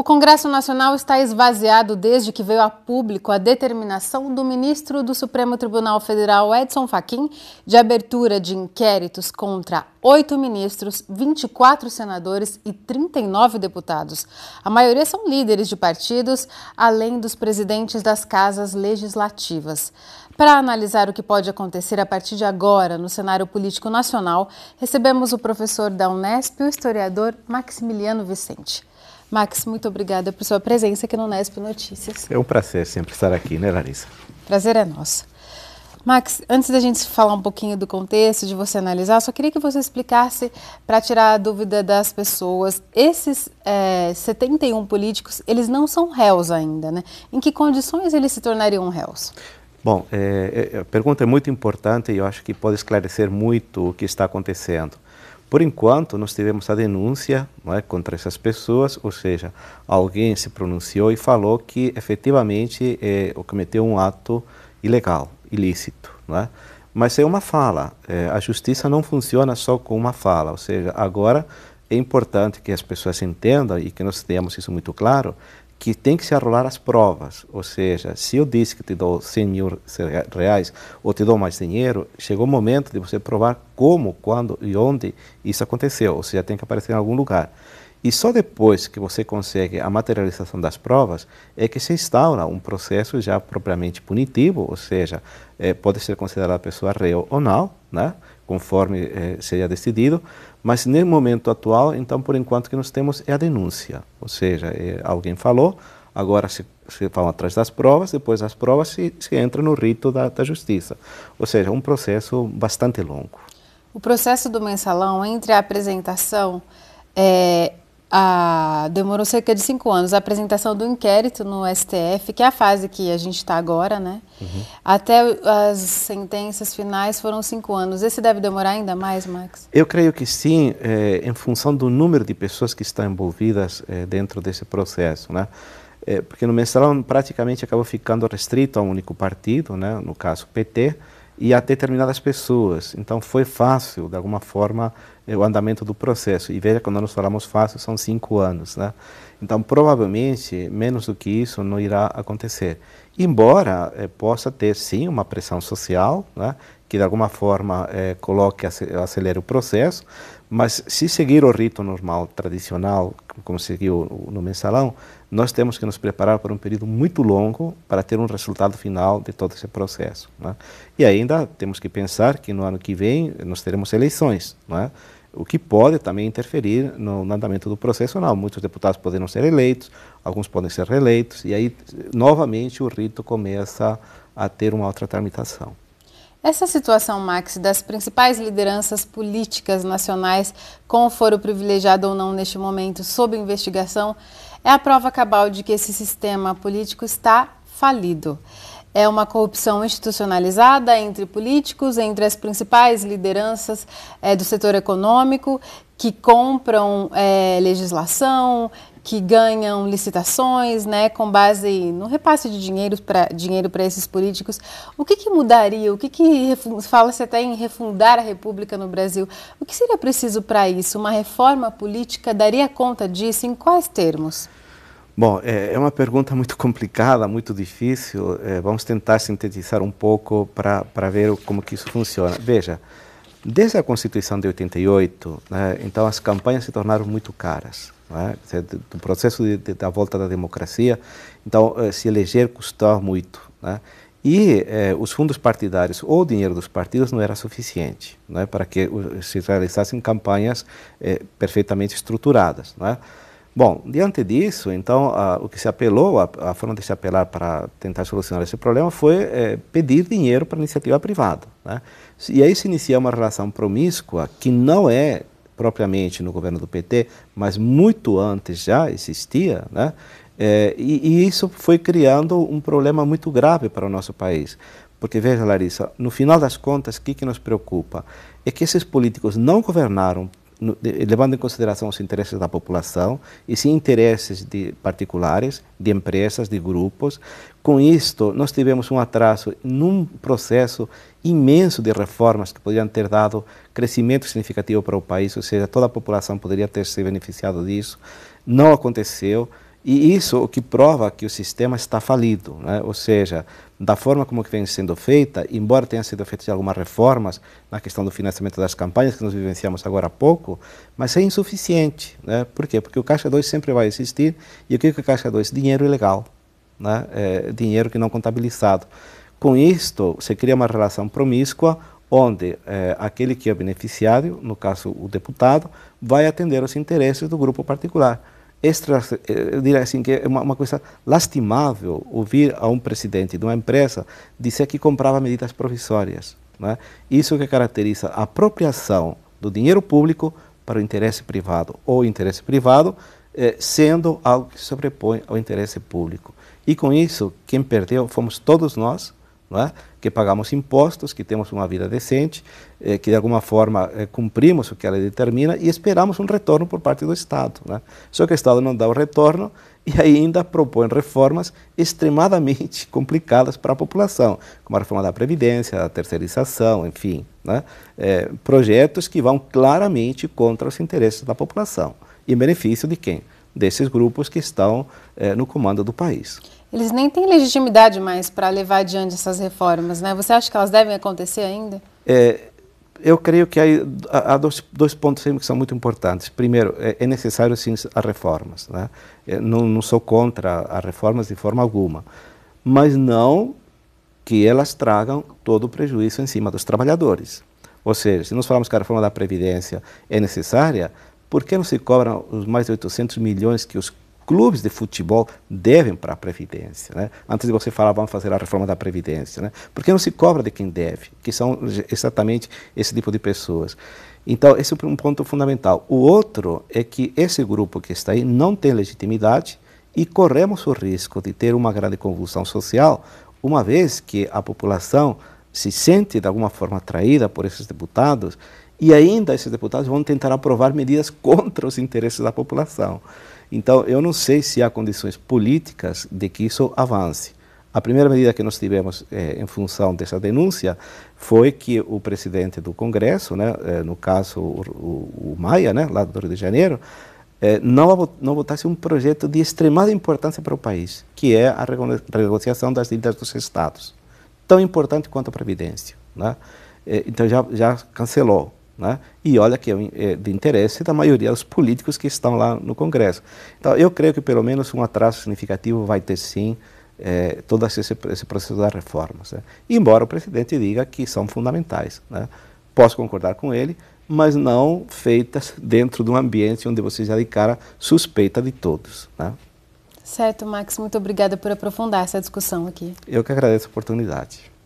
O Congresso Nacional está esvaziado desde que veio a público a determinação do ministro do Supremo Tribunal Federal, Edson Fachin, de abertura de inquéritos contra oito ministros, 24 senadores e 39 deputados. A maioria são líderes de partidos, além dos presidentes das casas legislativas. Para analisar o que pode acontecer a partir de agora no cenário político nacional, recebemos o professor da Unesp, o historiador Maximiliano Vicente. Max, muito obrigada por sua presença aqui no Nesp Notícias. É um prazer sempre estar aqui, né, Larissa? Prazer é nosso. Max, antes da gente falar um pouquinho do contexto, de você analisar, só queria que você explicasse, para tirar a dúvida das pessoas, esses é, eh, 71 políticos, eles não são réus ainda, né? Em que condições eles se tornariam réus? Bom, é, a pergunta é muito importante e eu acho que pode esclarecer muito o que está acontecendo. Por enquanto, nós tivemos a denúncia é, contra essas pessoas, ou seja, alguém se pronunciou e falou que efetivamente é, cometeu um ato ilegal, ilícito. É? Mas é uma fala. É, a justiça não funciona só com uma fala, ou seja, agora é importante que as pessoas entendam e que nós tenhamos isso muito claro, que tem que se arrolar as provas. Ou seja, se eu disse que te dou 100 mil reais ou te dou mais dinheiro, chegou o momento de você provar como, quando e onde isso aconteceu. Ou seja, tem que aparecer em algum lugar. E só depois que você consegue a materialização das provas é que se instaura um processo já propriamente punitivo, ou seja, é, pode ser considerada a pessoa réu ou não, né? conforme eh, seja decidido, mas no momento atual, então, por enquanto, que nós temos é a denúncia, ou seja, eh, alguém falou, agora se, se vão atrás das provas, depois das provas se, se entra no rito da, da justiça, ou seja, um processo bastante longo. O processo do mensalão, entre a apresentação é, ah, demorou cerca de cinco anos a apresentação do inquérito no STF, que é a fase que a gente está agora, né? Uhum. Até as sentenças finais foram cinco anos. Esse deve demorar ainda mais, Max? Eu creio que sim, eh, em função do número de pessoas que estão envolvidas eh, dentro desse processo, né? Eh, porque no mensalão praticamente acabou ficando restrito a um único partido, né? No caso PT e a determinadas pessoas. Então foi fácil, de alguma forma, eh, o andamento do processo. E veja, quando nós falamos fácil, são cinco anos. Né? Então, provavelmente, menos do que isso não irá acontecer. Embora eh, possa ter, sim, uma pressão social, né? que de alguma forma eh, coloque, acelere o processo, mas se seguir o rito normal, tradicional, como seguiu no mensalão, nós temos que nos preparar para um período muito longo para ter um resultado final de todo esse processo. Né? E ainda temos que pensar que no ano que vem nós teremos eleições, né? o que pode também interferir no, no andamento do processo. Não, muitos deputados podem não ser eleitos, alguns podem ser reeleitos, e aí novamente o rito começa a ter uma outra tramitação. Essa situação, Max, das principais lideranças políticas nacionais com o foro privilegiado ou não neste momento sob investigação é a prova cabal de que esse sistema político está falido. É uma corrupção institucionalizada entre políticos, entre as principais lideranças é, do setor econômico que compram é, legislação, que ganham licitações, né, com base no repasse de dinheiro para dinheiro para esses políticos. O que, que mudaria? O que, que fala-se até em refundar a República no Brasil? O que seria preciso para isso? Uma reforma política daria conta disso? Em quais termos? Bom, é, é uma pergunta muito complicada, muito difícil. É, vamos tentar sintetizar um pouco para ver como que isso funciona. Veja, desde a Constituição de 88, né, então as campanhas se tornaram muito caras é? do é processo de, de, da volta da democracia. Então, eh, se eleger custou muito. É? E eh, os fundos partidários ou o dinheiro dos partidos não era suficiente é? para que se realizassem campanhas eh, perfeitamente estruturadas. É? Bom, diante disso, então, a, o que se apelou, a, a, forma de se apelar para tentar solucionar esse problema foi eh, pedir dinheiro para a iniciativa privada. Né? E aí se inicia uma relação promíscua que não é propriamente no governo do PT, mas muito antes já existia, né? É, e, e isso foi criando um problema muito grave para o nosso país. Porque veja, Larissa, no final das contas, o que, que nos preocupa? É que esses políticos não governaram no, de, levando em consideração os interesses da população e sim interesses de particulares, de empresas, de grupos. Com isto, nós tivemos um atraso num processo imenso de reformas que poderiam ter dado crescimento significativo para o país, ou seja, toda a população poderia ter se beneficiado disso. Não aconteceu. E isso o que prova que o sistema está falido, né? ou seja, da forma como que vem sendo feita, embora tenha sido feitas algumas reformas na questão do financiamento das campanhas que nós vivenciamos agora há pouco, mas é insuficiente, né? Por quê? Porque o caixa 2 sempre vai existir e o que é o caixa 2? Dinheiro ilegal, né? É, dinheiro que não contabilizado. Com isto, se cria uma relação promíscua onde é, aquele que é beneficiário, no caso o deputado, vai atender aos interesses do grupo particular extra, eh, eu diria assim, que é uma, uma, coisa lastimável ouvir a um presidente de uma empresa dizer que comprava medidas provisórias. Né? Isso que caracteriza a apropriação do dinheiro público para o interesse privado, ou interesse privado eh, sendo algo que sobrepõe ao interesse público. E com isso, quem perdeu fomos todos nós, é? que pagamos impostos, que temos uma vida decente, eh, que de alguma forma eh, cumprimos o que ela determina e esperamos um retorno por parte do Estado. É? Só que o Estado não dá o retorno e ainda propõe reformas extremadamente complicadas para a população, como a reforma da Previdência, a terceirização, enfim, é? Eh, projetos que vão claramente contra os interesses da população, em benefício de quem? Desses grupos que estão no comando do país eles nem têm legitimidade mais para levar adiante essas reformas, né? Você acha que elas devem acontecer ainda? É, eu creio que há, há dois, dois, pontos que são muito importantes. Primeiro, é, é necessário sim as reformas, né? É, não, não, sou contra as reformas de forma alguma, mas não que elas tragam todo o prejuízo em cima dos trabalhadores. Ou seja, se nós falamos que a reforma da Previdência é necessária, por que não se cobram os mais de 800 milhões que os clubes de futebol devem para a Previdência. Né? Antes de você falar, vamos fazer a reforma da Previdência, né? porque não se cobra de quem deve, que são exatamente esse tipo de pessoas. Então, esse é um ponto fundamental. O outro é que esse grupo que está aí não tem legitimidade e corremos o risco de ter uma grande convulsão social, uma vez que a população se sente de alguma forma atraída por esses deputados e ainda esses deputados vão tentar aprovar medidas contra os interesses da população. Então, eu não sei se há condições políticas de que isso avance. A primeira medida que nós tivemos eh, em função dessa denúncia foi que o presidente do Congresso, né, eh, no caso o, o, Maia, né, lá do Rio de Janeiro, eh, não, não votasse um projeto de extremada importância para o país, que é a renegociação das dívidas dos estados, tão importante quanto a Previdência. Né? então já, já cancelou. Né? E olha que é, é de interesse da maioria dos políticos que estão lá no Congresso. Então, eu creio que pelo menos um atraso significativo vai ter sim é, todo esse, esse, processo das reformas. Né? Embora o presidente diga que são fundamentais. Né? Posso concordar com ele, mas não feitas dentro de um ambiente onde você já de cara suspeita de todos. Né? Certo, Max. Muito obrigada por aprofundar essa discussão aqui. Eu que agradeço a oportunidade.